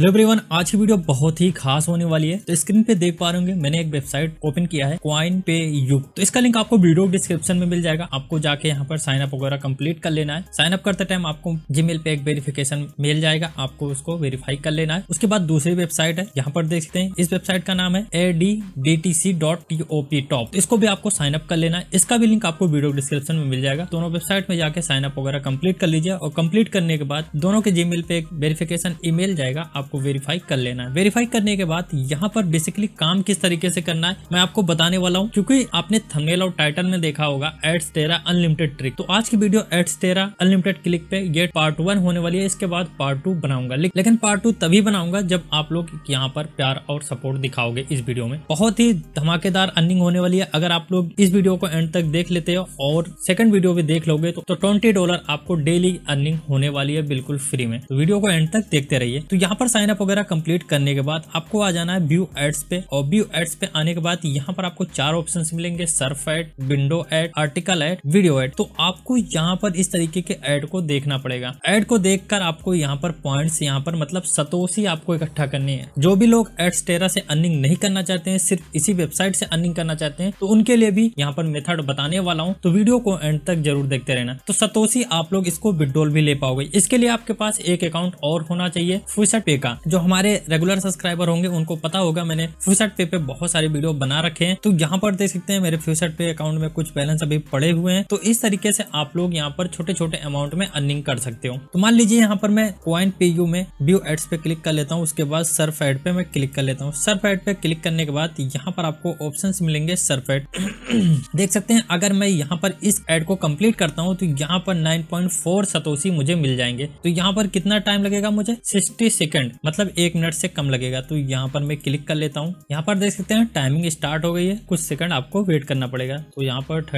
hello everyone आज की video बहुत ही खास होने वाली है तो स्क्रीन पे देख पा रहे होंगे मैंने एक वेबसाइट ओपन किया है क्वाइन पे यू तो इसका लिंक आपको वीडियो डिस्क्रिप्शन में मिल जाएगा आपको जाके यहाँ पर साइन अप वगैरह कंप्लीट कर लेना है साइन अप करते टाइम आपको जीमेल पे एक वेरिफिकेशन मिल जाएगा आपको उसको वेरीफाई कर लेना है उसके बाद दूसरी वेबसाइट है यहाँ पर देखते हैं इस वेबसाइट का नाम है A D D T C dot T O P top इसको भी आपको साइन अप कर लेना है इसका भी लिंक आपको वीडियो डिस्क्रिप्शन में मिल जाएगा दोनों वेबसाइट में जाकर साइन अप वगैरह कम्प्लीट कर लीजिए और कम्प्लीट करने के बाद दोनों के जी पे एक वेरिफिकेशन ई जाएगा आप आपको वेरीफाई कर लेना है वेरीफाई करने के बाद यहाँ पर बेसिकली काम किस तरीके से करना है मैं आपको बताने वाला हूँ क्योंकि आपने थंगेल और टाइटल में देखा होगा एड्स तेरा अनलिमिटेड ट्रिक तो आज की वीडियो एड्स तेरा अनलिमिटेड क्लिक पे ये पार्ट वन होने वाली है इसके बाद पार्ट टू बनाऊंगा लेकिन पार्ट टू तभी बनाऊंगा जब आप लोग यहाँ पर प्यार और सपोर्ट दिखाओगे इस वीडियो में बहुत ही धमाकेदार अर्निंग होने वाली है अगर आप लोग इस वीडियो को एंड तक देख लेते हो और सेकंड वीडियो भी देख लोगे तो ट्वेंटी तो डॉलर आपको डेली अर्निंग होने वाली है बिल्कुल फ्री में वीडियो तो को एंड तक देखते रहिए तो यहाँ पर साइन अप वगैरह कंप्लीट करने के बाद आपको आ जाना है व्यू एड्स पे और व्यू एड्स पे आने के बाद यहाँ पर आपको चार ऑप्शन मिलेंगे surf ad window ad article ad video ad तो आपको यहाँ पर इस तरीके के एड को देखना पड़ेगा एड को देख आपको यहाँ पर पॉइंट यहाँ पर मतलब सतोसी आपको इकट्ठा करनी है जो भी लोग एड्स टेरा से अर्निंग नहीं करना चाहते हैं सिर्फ इसी वेबसाइट से अर्निंग करना चाहते हैं तो उनके लिए भी यहाँ पर मेथड बताने वाला हूँ तो वीडियो को एंड तक जरूर देखते रहना तो सतोसी आप लोग इसको विड्रोल भी ले पाओगे इसके लिए आपके पास एक अकाउंट और होना चाहिए फुसट पे का जो हमारे रेगुलर सब्सक्राइबर होंगे उनको पता होगा मैंने फ्यूसेट पे पे बहुत सारे वीडियो बना रखे हैं तो यहाँ पर देख सकते हैं मेरे फ्यूसेट पे अकाउंट में कुछ बैलेंस अभी पड़े हुए हैं तो इस तरीके से आप लोग यहाँ पर छोटे छोटे अमाउंट में अर्निंग कर सकते हो तो मान लीजिए यहाँ पर मैं क्वाइन पे यू में व्यू एड्स पे क्लिक कर लेता हूँ उसके बाद सर्फ एड पे मैं क्लिक कर लेता हूँ सर्फ एड पे क्लिक करने के बाद यहाँ पर आपको ऑप्शन मिलेंगे सर्फ एड देख सकते हैं अगर मैं यहाँ पर इस एड को कम्प्लीट करता हूँ तो यहाँ पर नाइन पॉइंट फोर सतोसी मुझे मिल जाएंगे तो यहाँ पर कितना टाइम लगेगा मुझे सिक्सटी सेकेंड सेकेंड मतलब एक मिनट से कम लगेगा तो यहाँ पर मैं क्लिक कर लेता हूँ यहाँ पर देख सकते हैं टाइमिंग स्टार्ट हो गई है कुछ सेकंड आपको वेट करना पड़ेगा तो यहाँ पर 39,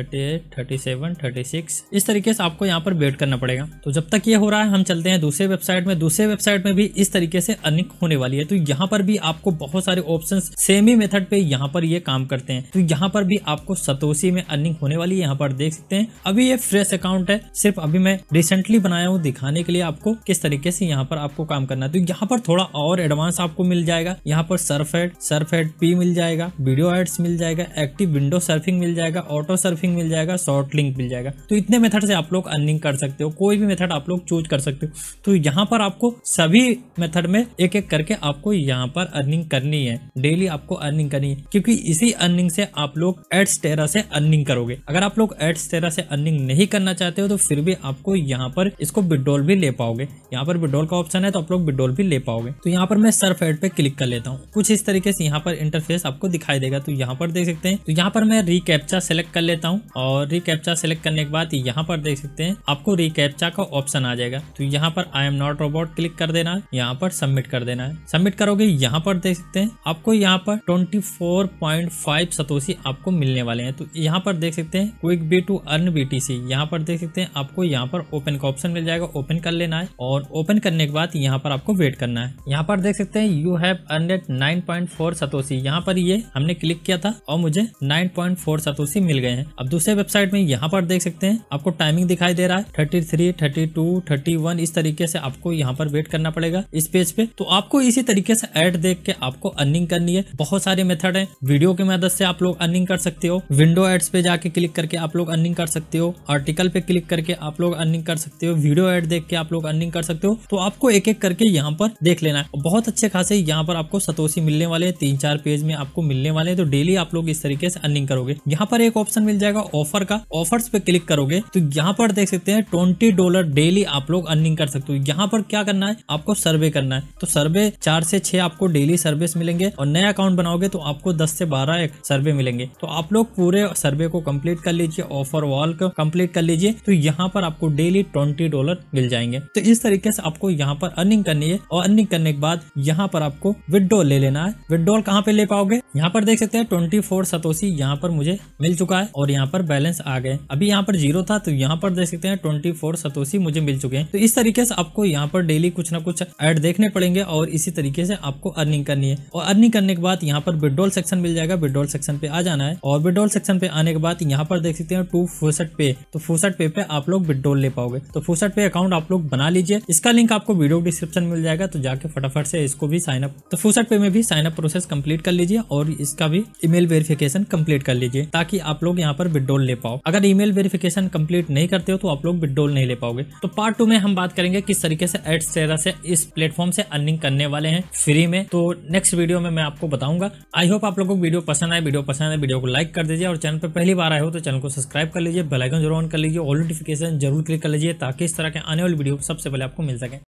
38, 37, 36 इस तरीके से आपको यहाँ पर वेट करना पड़ेगा तो जब तक ये हो रहा है हम चलते हैं दूसरे वेबसाइट में दूसरे वेबसाइट में भी इस तरीके से अर्निंग होने वाली है तो यहाँ पर भी आपको बहुत सारे ऑप्शन सेम ही मेथड पे यहाँ पर ये काम करते हैं तो यहाँ पर भी आपको सतोसी में अर्निंग होने वाली है यहाँ पर देख सकते हैं अभी ये फ्रेश अकाउंट है सिर्फ अभी मैं रिसेंटली बनाया हूँ दिखाने के लिए आपको किस तरीके से यहाँ पर आपको काम करना करना तो यहाँ पर थोड़ा और एडवांस आपको मिल जाएगा यहाँ पर सर्फ एड सर्फ एड पी मिल जाएगा वीडियो एड्स मिल जाएगा एक्टिव विंडो सर्फिंग मिल जाएगा ऑटो सर्फिंग मिल जाएगा शॉर्ट लिंक मिल जाएगा तो इतने मेथड से आप लोग अर्निंग कर सकते हो कोई भी मेथड आप लोग चूज कर सकते हो तो यहाँ पर आपको सभी मेथड में एक एक करके आपको यहाँ पर अर्निंग करनी है डेली आपको अर्निंग करनी है क्योंकि इसी अर्निंग से आप लोग एड्स टेरा से अर्निंग करोगे अगर आप लोग एड्स टेरा से अर्निंग नहीं करना चाहते हो तो फिर भी आपको यहाँ पर इसको विड्रोल भी ले पाओगे यहाँ पर विड्रोल का ऑप्शन है तो आप लोग विड्रॉल भी ले पाओगे तो यहाँ पर मैं सर्फ एड पे क्लिक कर लेता हूँ कुछ इस तरीके से यहाँ पर इंटरफेस आपको दिखाई देगा तो यहाँ पर देख सकते हैं तो यहाँ पर मैं रिकेप्चा सेलेक्ट कर लेता हूँ और रिकेप्चा सेलेक्ट करने के बाद यहाँ पर देख सकते हैं आपको रिकेप्चा का ऑप्शन आ जाएगा तो यहाँ पर I am not robot click कर देना है यहाँ पर सबमिट कर देना है सबमिट करोगे यहाँ पर देख सकते हैं आपको यहाँ पर twenty four point five satoshi आपको मिलने वाले हैं तो यहाँ पर देख सकते हैं quick B to earn B T C यहाँ पर देख सकते हैं आपको यहाँ पर ओपन का ऑप्शन मिल जाएगा ओपन कर लेना है और ओपन करने के बाद यहाँ पर आपको वेट करना है यहाँ पर देख सकते हैं you have earned nine point four satoshi यहाँ पर ये हमने क्लिक किया था और मुझे नाइन पॉइंट फोर सतोसी मिल गए हैं अब दूसरे वेबसाइट में यहाँ पर देख सकते हैं आपको टाइमिंग दिखाई दे रहा है thirty three thirty two thirty one इस तरीके से आपको यहाँ पर वेट करना पड़ेगा इस पेज पे तो आपको इसी तरीके से एड देख के आपको अर्निंग करनी है बहुत सारे मेथड है वीडियो की मदद से आप लोग अर्निंग कर सकते हो विंडो एड्स पे जाके क्लिक करके आप लोग अर्निंग कर सकते हो आर्टिकल पे क्लिक करके आप लोग अर्निंग कर सकते हो वीडियो एड देख के आप लोग अर्निंग कर सकते हो तो आपको एक एक करके यहाँ पर देख लेना बहुत अच्छे खासे यहाँ पर आपको सतोसी मिलने वाले हैं तीन चार पेज में आपको मिलने वाले हैं तो डेली आप लोग इस तरीके से अर्निंग करोगे यहाँ पर एक ऑप्शन मिल जाएगा ऑफर का ऑफर्स पे क्लिक करोगे तो यहाँ पर देख सकते हैं ट्वेंटी डॉलर डेली आप लोग अर्निंग कर सकते हो यहाँ पर क्या करना है आपको सर्वे करना है तो सर्वे चार से छह आपको डेली सर्विस मिलेंगे और नया अकाउंट बनाओगे तो आपको दस से बारह सर्वे मिलेंगे तो आप लोग पूरे सर्वे को कम्प्लीट कर लीजिए ऑफर वॉल को कम्प्लीट कर लीजिए तो यहाँ पर आपको डेली ट्वेंटी डॉलर मिल जाएंगे तो इस तरीके से आपको यहाँ पर अर्निंग करने करनी है और अर्निंग करने के बाद यहाँ पर आपको विड्रॉल ले लेना है विड्रॉल कहाँ पे ले पाओगे यहाँ पर देख सकते हैं ट्वेंटी फोर सतोसी यहाँ पर मुझे मिल चुका है और यहाँ पर बैलेंस आ गए अभी यहाँ पर जीरो था तो यहाँ पर देख सकते हैं ट्वेंटी फोर सतोसी मुझे मिल चुके हैं तो इस तरीके से आपको यहाँ पर डेली कुछ ना कुछ एड देखने पड़ेंगे और इसी तरीके से आपको अर्निंग करनी है और अर्निंग करने के बाद यहाँ पर विड्रॉल सेक्शन मिल जाएगा विड्रॉल सेक्शन पे आ जाना है और विड्रॉल सेक्शन पे आने के बाद यहाँ पर देख सकते हैं टू फोसट पे तो फोसट पे पे आप लोग विड्रॉल ले पाओगे तो फोसट पे अकाउंट आप लोग बना लीजिए इसका लिंक आपको वीडियो डिस्क्रिप्शन मिल जाएगा तो जाके फटाफट से इसको भी साइन अप तो फूसट पे में भी साइन अप प्रोसेस कंप्लीट कर लीजिए और इसका भी ईमेल वेरिफिकेशन कंप्लीट कर लीजिए ताकि आप लोग यहाँ पर विड्रोल ले पाओ अगर ईमेल वेरिफिकेशन कंप्लीट नहीं करते हो तो आप लोग विड्रोल नहीं ले पाओगे तो पार्ट टू में हम बात करेंगे किस तरीके से एड्स से इस प्लेटफॉर्म से अर्निंग करने वाले हैं फ्री में तो नेक्स्ट वीडियो में मैं आपको बताऊंगा आई होप आप लोगों को वीडियो पसंद आए वीडियो पसंद आए वीडियो तो को लाइक कर दीजिए और चैनल पर पहली बार आए हो तो चैनल को सब्सक्राइब कर लीजिए बेलाइकन जरूर ऑन कर लीजिए ऑल नोटिफिकेशन जरूर क्लिक कर लीजिए ताकि इस तरह के आने वाली वीडियो सबसे पहले आपको मिल सके